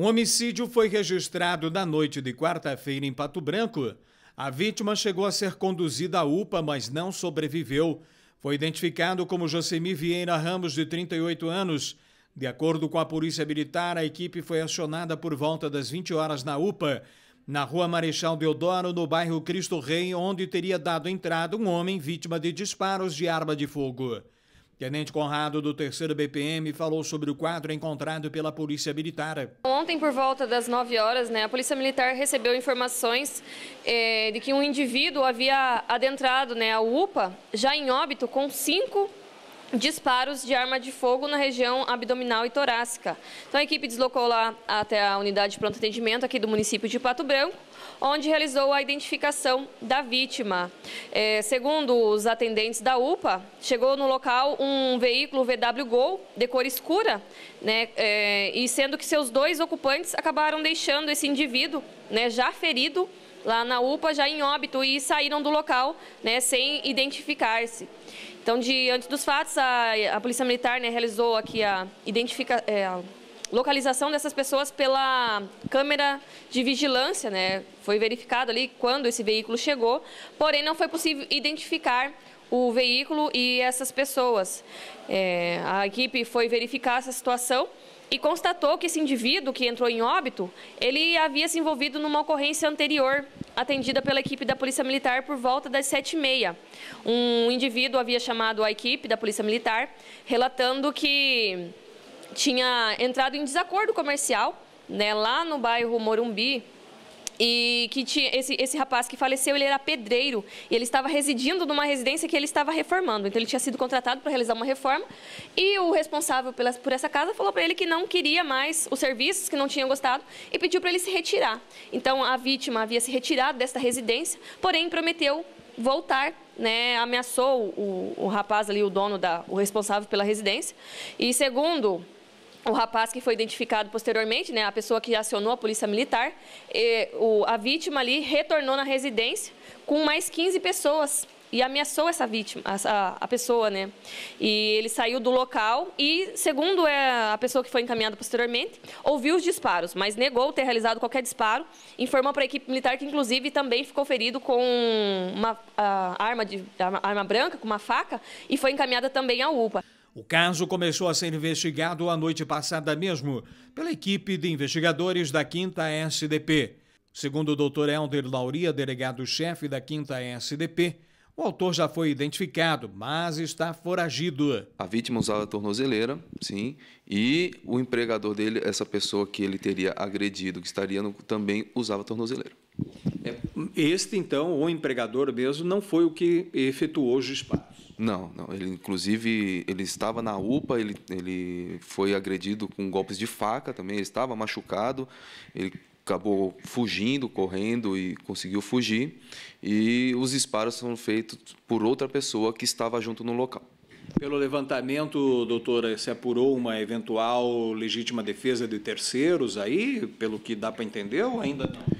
Um homicídio foi registrado na noite de quarta-feira em Pato Branco. A vítima chegou a ser conduzida à UPA, mas não sobreviveu. Foi identificado como Josemi Vieira Ramos, de 38 anos. De acordo com a Polícia Militar, a equipe foi acionada por volta das 20 horas na UPA, na Rua Marechal Deodoro, no bairro Cristo Rei, onde teria dado entrada um homem vítima de disparos de arma de fogo. Tenente Conrado, do 3 BPM, falou sobre o quadro encontrado pela Polícia Militar. Ontem, por volta das 9 horas, né, a Polícia Militar recebeu informações eh, de que um indivíduo havia adentrado né, a UPA, já em óbito, com cinco disparos de arma de fogo na região abdominal e torácica. Então a equipe deslocou lá até a unidade de pronto atendimento aqui do município de Pato Branco, onde realizou a identificação da vítima. É, segundo os atendentes da UPA, chegou no local um veículo VW Gol de cor escura, né, é, e sendo que seus dois ocupantes acabaram deixando esse indivíduo, né, já ferido, lá na UPA, já em óbito, e saíram do local né, sem identificar-se. Então, diante dos fatos, a, a Polícia Militar né, realizou aqui a, identifica, é, a localização dessas pessoas pela câmera de vigilância, né? Foi verificado ali quando esse veículo chegou, porém não foi possível identificar o veículo e essas pessoas. É, a equipe foi verificar essa situação e constatou que esse indivíduo que entrou em óbito, ele havia se envolvido numa ocorrência anterior atendida pela equipe da Polícia Militar por volta das sete e meia. Um indivíduo havia chamado a equipe da Polícia Militar, relatando que tinha entrado em desacordo comercial né, lá no bairro Morumbi, e que tinha esse, esse rapaz que faleceu, ele era pedreiro e ele estava residindo numa residência que ele estava reformando. Então ele tinha sido contratado para realizar uma reforma e o responsável pela, por essa casa falou para ele que não queria mais os serviços, que não tinha gostado e pediu para ele se retirar. Então a vítima havia se retirado desta residência, porém prometeu voltar, né, ameaçou o, o rapaz ali, o dono da, o responsável pela residência. E segundo o rapaz que foi identificado posteriormente, né, a pessoa que acionou a polícia militar, e, o, a vítima ali retornou na residência com mais 15 pessoas e ameaçou essa vítima, a, a, pessoa, né? E ele saiu do local e, segundo é, a pessoa que foi encaminhada posteriormente, ouviu os disparos, mas negou ter realizado qualquer disparo. Informou para a equipe militar que, inclusive, também ficou ferido com uma a, arma, de, arma, arma branca, com uma faca, e foi encaminhada também à UPA. O caso começou a ser investigado a noite passada mesmo pela equipe de investigadores da 5 SDP. Segundo o Dr. Helder Lauria, delegado-chefe da 5 SDP, o autor já foi identificado, mas está foragido. A vítima usava a tornozeleira, sim, e o empregador dele, essa pessoa que ele teria agredido, que estaria no, também usava a tornozeleira. É, este, então, o empregador mesmo, não foi o que efetuou os disparos. Não, não. Ele, inclusive, ele estava na UPA, ele, ele foi agredido com golpes de faca também, ele estava machucado, ele acabou fugindo, correndo e conseguiu fugir. E os disparos foram feitos por outra pessoa que estava junto no local. Pelo levantamento, doutora, se apurou uma eventual legítima defesa de terceiros aí, pelo que dá para entender, ou ainda não?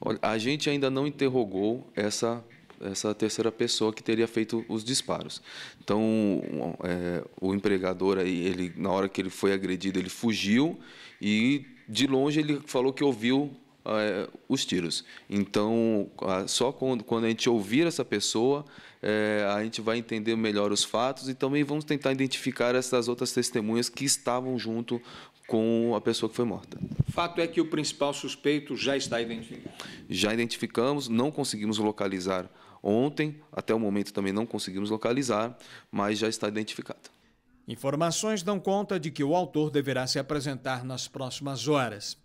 Olha, a gente ainda não interrogou essa essa terceira pessoa que teria feito os disparos. Então, é, o empregador aí, ele na hora que ele foi agredido, ele fugiu e de longe ele falou que ouviu é, os tiros. Então, só quando, quando, a gente ouvir essa pessoa, é, a gente vai entender melhor os fatos e também vamos tentar identificar essas outras testemunhas que estavam junto com a pessoa que foi morta. Fato é que o principal suspeito já está identificado. Já identificamos, não conseguimos localizar Ontem, até o momento, também não conseguimos localizar, mas já está identificado. Informações dão conta de que o autor deverá se apresentar nas próximas horas.